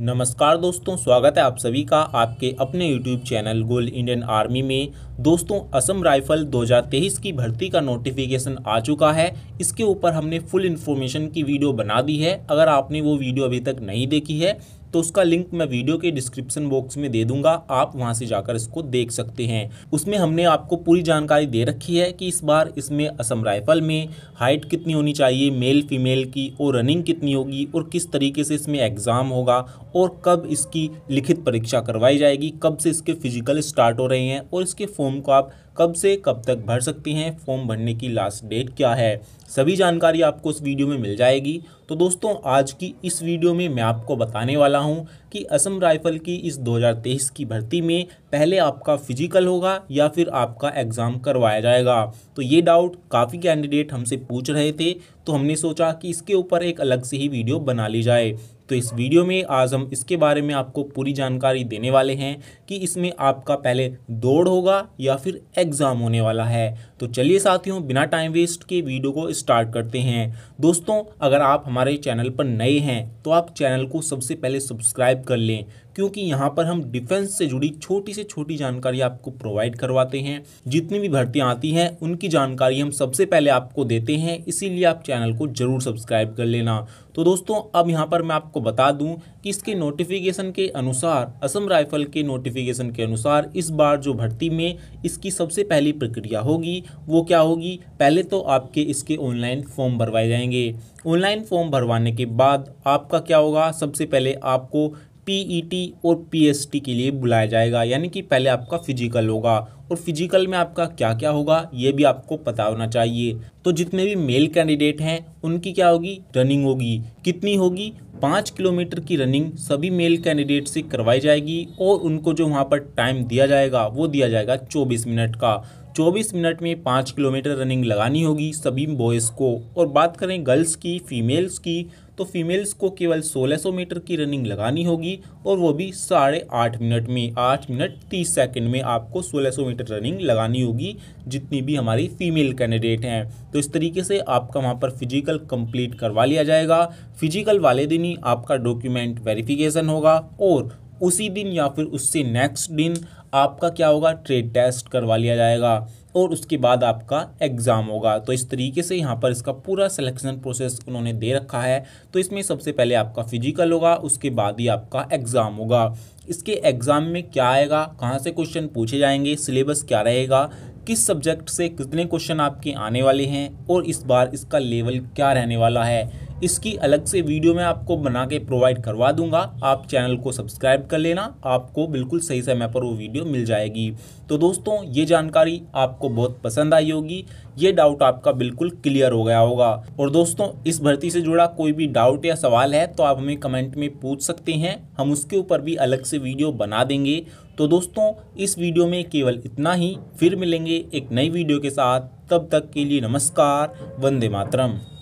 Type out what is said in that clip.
नमस्कार दोस्तों स्वागत है आप सभी का आपके अपने YouTube channel goal Indian army में दोस्तों असम राइफल 2023 की भर्ती का नोटिफिकेशन आ चुका है इसके ऊपर हमने फुल इन्फॉर्मेशन की वीडियो बना दी है अगर आपने वो वीडियो अभी तक नहीं देखी है तो उसका लिंक मैं वीडियो के डिस्क्रिप्शन बॉक्स में दे दूंगा आप वहाँ से जाकर इसको देख सकते हैं उसमें हमने आपको पूरी जानकारी दे रखी है कि इस बार इसमें असम राइफल में हाइट कितनी होनी चाहिए मेल फीमेल की और रनिंग कितनी होगी और किस तरीके से इसमें एग्ज़ाम होगा और कब इसकी लिखित परीक्षा करवाई जाएगी कब से इसके फिजिकल स्टार्ट हो रहे हैं और इसके फॉर्म को आप कब से कब तक भर सकते हैं फॉर्म भरने की लास्ट डेट क्या है सभी जानकारी आपको इस वीडियो में मिल जाएगी तो दोस्तों आज की इस वीडियो में मैं आपको बताने वाला हूं कि असम राइफल की इस 2023 की भर्ती में पहले आपका फिजिकल होगा या फिर आपका एग्ज़ाम करवाया जाएगा तो ये डाउट काफ़ी कैंडिडेट हमसे पूछ रहे थे तो हमने सोचा कि इसके ऊपर एक अलग से ही वीडियो बना ली जाए तो इस वीडियो में आज हम इसके बारे में आपको पूरी जानकारी देने वाले हैं कि इसमें आपका पहले दौड़ होगा या फिर एग्ज़ाम होने वाला है तो चलिए साथियों बिना टाइम वेस्ट के वीडियो को स्टार्ट करते हैं दोस्तों अगर आप हमारे चैनल पर नए हैं तो आप चैनल को सबसे पहले सब्सक्राइब कर लें क्योंकि यहाँ पर हम डिफेंस से जुड़ी छोटी से छोटी जानकारी आपको प्रोवाइड करवाते हैं जितनी भी भर्तियाँ आती हैं उनकी जानकारी हम सबसे पहले आपको देते हैं इसीलिए आप चैनल को ज़रूर सब्सक्राइब कर लेना तो दोस्तों अब यहाँ पर मैं आपको बता दूँ कि इसके नोटिफिकेशन के अनुसार असम राइफल के नोटिफिकेशन के अनुसार इस बार जो भर्ती में इसकी सबसे पहली प्रक्रिया होगी वो क्या होगी पहले तो आपके इसके ऑनलाइन फॉर्म भरवाए जाएंगे ऑनलाइन फॉर्म भरवाने के बाद आपका क्या होगा सबसे पहले आपको पीईटी e और पीएसटी के लिए बुलाया जाएगा यानी कि पहले आपका फिजिकल होगा और फिजिकल में आपका क्या क्या होगा ये भी आपको पता होना चाहिए तो जितने भी मेल कैंडिडेट हैं उनकी क्या होगी रनिंग होगी कितनी होगी पाँच किलोमीटर की रनिंग सभी मेल कैंडिडेट से करवाई जाएगी और उनको जो वहाँ पर टाइम दिया जाएगा वो दिया जाएगा चौबीस मिनट का 24 मिनट में पाँच किलोमीटर रनिंग लगानी होगी सभी बॉयज़ को और बात करें गर्ल्स की फीमेल्स की तो फीमेल्स को केवल 1600 मीटर की रनिंग लगानी होगी और वो भी साढ़े आठ मिनट में आठ मिनट तीस सेकंड में आपको 1600 मीटर रनिंग लगानी होगी जितनी भी हमारी फीमेल कैंडिडेट हैं तो इस तरीके से आपका वहाँ पर फिजिकल कंप्लीट करवा लिया जाएगा फिजिकल वाले दिन ही आपका डॉक्यूमेंट वेरिफिकेशन होगा और उसी दिन या फिर उससे नेक्स्ट दिन आपका क्या होगा ट्रेड टेस्ट करवा लिया जाएगा और उसके बाद आपका एग्ज़ाम होगा तो इस तरीके से यहाँ पर इसका पूरा सिलेक्शन प्रोसेस उन्होंने दे रखा है तो इसमें सबसे पहले आपका फिजिकल होगा उसके बाद ही आपका एग्ज़ाम होगा इसके एग्ज़ाम में क्या आएगा कहाँ से क्वेश्चन पूछे जाएंगे सिलेबस क्या रहेगा किस सब्जेक्ट से कितने क्वेश्चन आपके आने वाले हैं और इस बार इसका लेवल क्या रहने वाला है इसकी अलग से वीडियो मैं आपको बना के प्रोवाइड करवा दूंगा आप चैनल को सब्सक्राइब कर लेना आपको बिल्कुल सही समय पर वो वीडियो मिल जाएगी तो दोस्तों ये जानकारी आपको बहुत पसंद आई होगी ये डाउट आपका बिल्कुल क्लियर हो गया होगा और दोस्तों इस भर्ती से जुड़ा कोई भी डाउट या सवाल है तो आप हमें कमेंट में पूछ सकते हैं हम उसके ऊपर भी अलग से वीडियो बना देंगे तो दोस्तों इस वीडियो में केवल इतना ही फिर मिलेंगे एक नई वीडियो के साथ तब तक के लिए नमस्कार वंदे मातरम